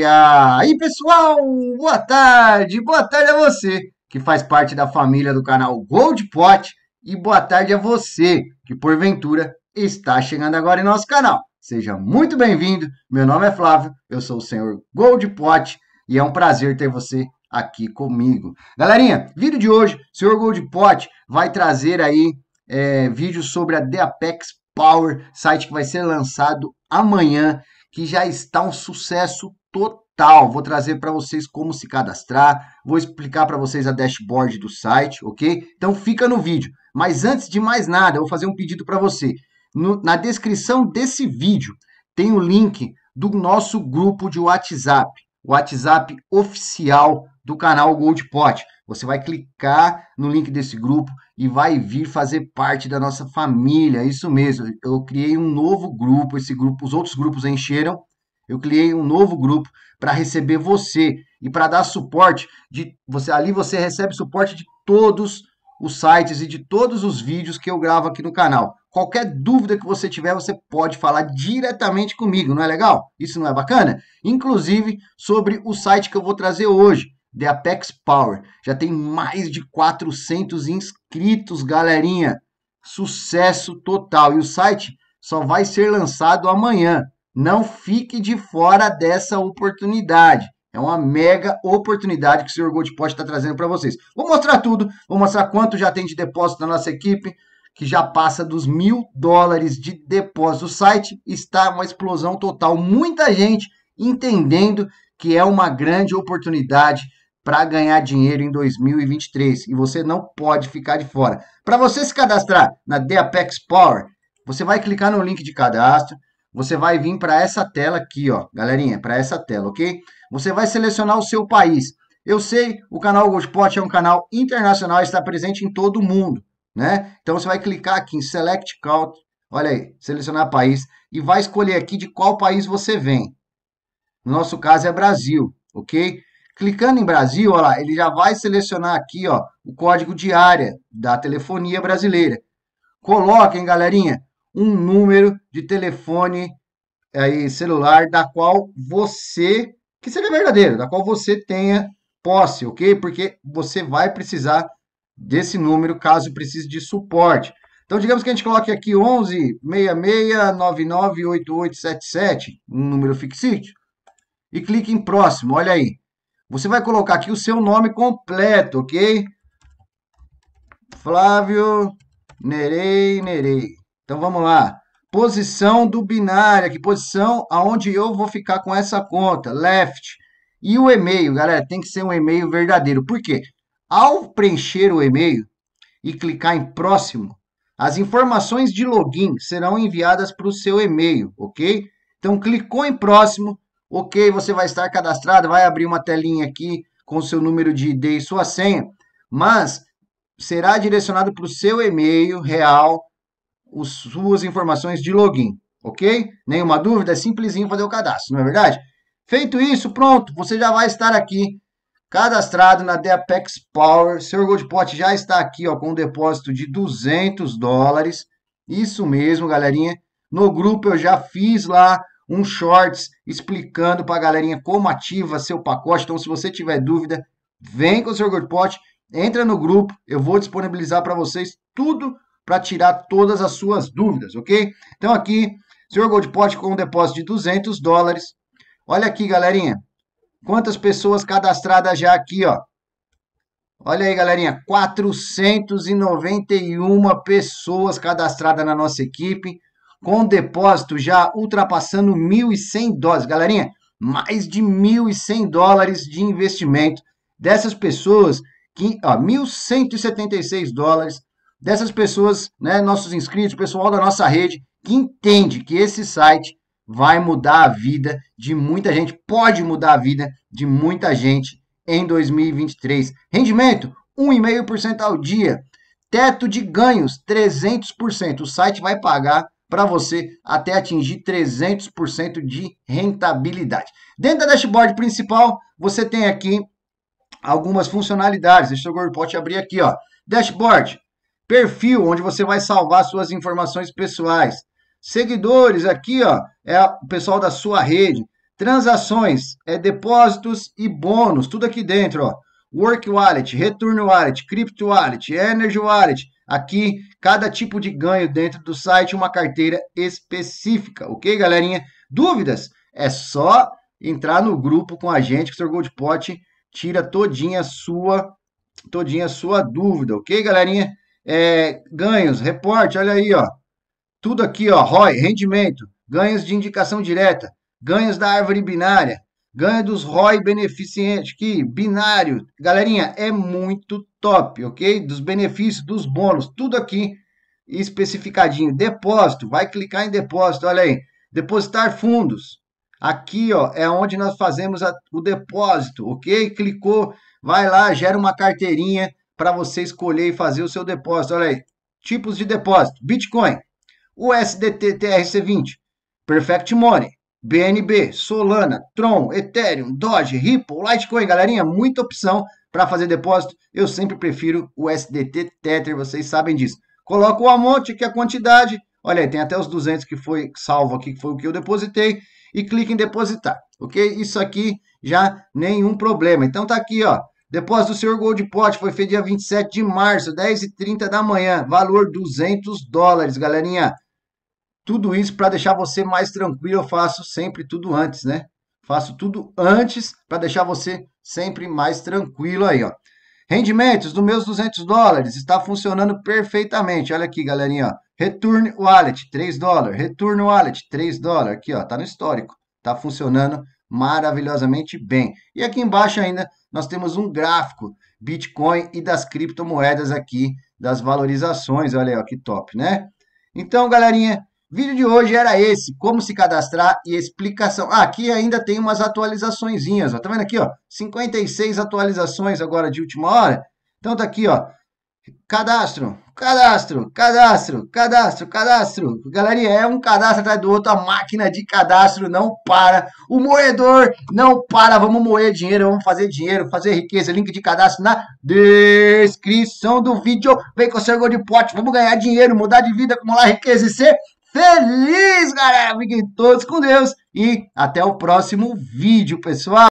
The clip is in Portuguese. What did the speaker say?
E Aí, pessoal, boa tarde. Boa tarde a você que faz parte da família do canal Gold Pot e boa tarde a você que porventura está chegando agora em nosso canal. Seja muito bem-vindo. Meu nome é Flávio, eu sou o senhor Gold Pot e é um prazer ter você aqui comigo. Galerinha, vídeo de hoje, o senhor Gold Pot vai trazer aí é, vídeos sobre a Deapex Power, site que vai ser lançado amanhã, que já está um sucesso total. Vou trazer para vocês como se cadastrar, vou explicar para vocês a dashboard do site, ok? Então fica no vídeo. Mas antes de mais nada, eu vou fazer um pedido para você. No, na descrição desse vídeo tem o link do nosso grupo de WhatsApp, o WhatsApp oficial do canal Gold Pot. Você vai clicar no link desse grupo e vai vir fazer parte da nossa família. Isso mesmo. Eu criei um novo grupo, esse grupo, os outros grupos encheram eu criei um novo grupo para receber você e para dar suporte de você ali você recebe suporte de todos os sites e de todos os vídeos que eu gravo aqui no canal. Qualquer dúvida que você tiver, você pode falar diretamente comigo, não é legal? Isso não é bacana? Inclusive sobre o site que eu vou trazer hoje, The Apex Power. Já tem mais de 400 inscritos, galerinha. Sucesso total. E o site só vai ser lançado amanhã. Não fique de fora dessa oportunidade. É uma mega oportunidade que o Sr. Gold pode estar tá trazendo para vocês. Vou mostrar tudo, vou mostrar quanto já tem de depósito na nossa equipe, que já passa dos mil dólares de depósito. O site está uma explosão total. Muita gente entendendo que é uma grande oportunidade para ganhar dinheiro em 2023 e você não pode ficar de fora. Para você se cadastrar na Deapex Power, você vai clicar no link de cadastro, você vai vir para essa tela aqui, ó, galerinha, para essa tela, ok? Você vai selecionar o seu país. Eu sei, o canal GoSpot é um canal internacional, está presente em todo o mundo, né? Então você vai clicar aqui em Select Country, olha aí, selecionar país e vai escolher aqui de qual país você vem. No nosso caso é Brasil, ok? Clicando em Brasil, olha lá, ele já vai selecionar aqui, ó, o código de área da telefonia brasileira. Coloquem, galerinha, um número de telefone aí, celular da qual você, que seja verdadeiro, da qual você tenha posse, ok? Porque você vai precisar desse número caso precise de suporte. Então, digamos que a gente coloque aqui 11 998877, um número fixo e clique em próximo, olha aí. Você vai colocar aqui o seu nome completo, ok? Flávio Nerei Nerei. Então vamos lá. Posição do binário, que posição aonde eu vou ficar com essa conta, left. E o e-mail, galera, tem que ser um e-mail verdadeiro. Por quê? Ao preencher o e-mail e clicar em próximo, as informações de login serão enviadas para o seu e-mail, ok? Então clicou em próximo, ok, você vai estar cadastrado, vai abrir uma telinha aqui com o seu número de ID e sua senha, mas será direcionado para o seu e-mail real os, suas informações de login, ok? Nenhuma dúvida, é simplesinho fazer o cadastro, não é verdade? Feito isso, pronto, você já vai estar aqui cadastrado na Deapex Power. Seu Goldpot já está aqui ó, com um depósito de 200 dólares. Isso mesmo, galerinha. No grupo eu já fiz lá um shorts explicando para a galerinha como ativa seu pacote. Então, se você tiver dúvida, vem com o seu Goldpot, entra no grupo. Eu vou disponibilizar para vocês tudo para tirar todas as suas dúvidas, ok? Então aqui, Sr. Goldpot com um depósito de 200 dólares. Olha aqui, galerinha. Quantas pessoas cadastradas já aqui, ó. Olha aí, galerinha, 491 pessoas cadastradas na nossa equipe, com depósito já ultrapassando 1.100 dólares. Galerinha, mais de 1.100 dólares de investimento dessas pessoas, que, ó, 1.176 dólares dessas pessoas, né, nossos inscritos, pessoal da nossa rede, que entende que esse site vai mudar a vida de muita gente, pode mudar a vida de muita gente em 2023. Rendimento, 1,5% ao dia. Teto de ganhos, 300%. O site vai pagar para você até atingir 300% de rentabilidade. Dentro da dashboard principal, você tem aqui algumas funcionalidades. Deixa eu pode abrir aqui, ó. Dashboard, Perfil, onde você vai salvar suas informações pessoais. Seguidores, aqui ó, é o pessoal da sua rede. Transações, é depósitos e bônus, tudo aqui dentro. Ó. Work Wallet, Return Wallet, Crypto Wallet, Energy Wallet. Aqui, cada tipo de ganho dentro do site, uma carteira específica. Ok, galerinha? Dúvidas? É só entrar no grupo com a gente, que o Sr. Goldpot tira todinha a sua, todinha a sua dúvida. Ok, galerinha? é, ganhos, reporte, olha aí, ó. Tudo aqui, ó, ROI, rendimento, ganhos de indicação direta, ganhos da árvore binária, ganho dos ROI beneficientes que binário. Galerinha, é muito top, ok? Dos benefícios, dos bônus, tudo aqui especificadinho. Depósito, vai clicar em depósito, olha aí. Depositar fundos. Aqui, ó, é onde nós fazemos a, o depósito, ok? Clicou, vai lá, gera uma carteirinha para você escolher e fazer o seu depósito. Olha aí, tipos de depósito: Bitcoin, USDT TRC20, Perfect Money, BNB, Solana, Tron, Ethereum, Doge, Ripple, Litecoin, galerinha, muita opção para fazer depósito. Eu sempre prefiro o USDT, Tether, vocês sabem disso. Coloca o amonte, que a quantidade. Olha aí, tem até os 200 que foi salvo aqui, que foi o que eu depositei. E clique em depositar, ok? Isso aqui já nenhum problema. Então tá aqui, ó. Depósito do Sr. Gold Pot foi feito dia 27 de março, 10h30 da manhã. Valor 200 dólares, galerinha. Tudo isso para deixar você mais tranquilo. Eu faço sempre tudo antes, né? Faço tudo antes para deixar você sempre mais tranquilo aí, ó. Rendimentos dos meus 200 dólares está funcionando perfeitamente. Olha aqui, galerinha, ó. Return wallet, 3 dólares. Return wallet, 3 dólares. Aqui, ó, tá no histórico. Tá funcionando maravilhosamente bem. E aqui embaixo ainda nós temos um gráfico Bitcoin e das criptomoedas aqui, das valorizações. Olha aí, ó, que top, né? Então, galerinha, vídeo de hoje era esse, como se cadastrar e explicação. Ah, aqui ainda tem umas atualizaçõezinhas, ó. Tá vendo aqui, ó? 56 atualizações agora de última hora. Então tá aqui, ó, Cadastro, cadastro, cadastro, cadastro, cadastro. Galeria é um cadastro atrás do outro, a máquina de cadastro não para. O moedor não para. Vamos moer dinheiro, vamos fazer dinheiro, fazer riqueza. Link de cadastro na descrição do vídeo. Vem com o seu gol de pote, vamos ganhar dinheiro, mudar de vida, acumular riqueza e ser feliz, galera. Fiquem todos com Deus e até o próximo vídeo, pessoal.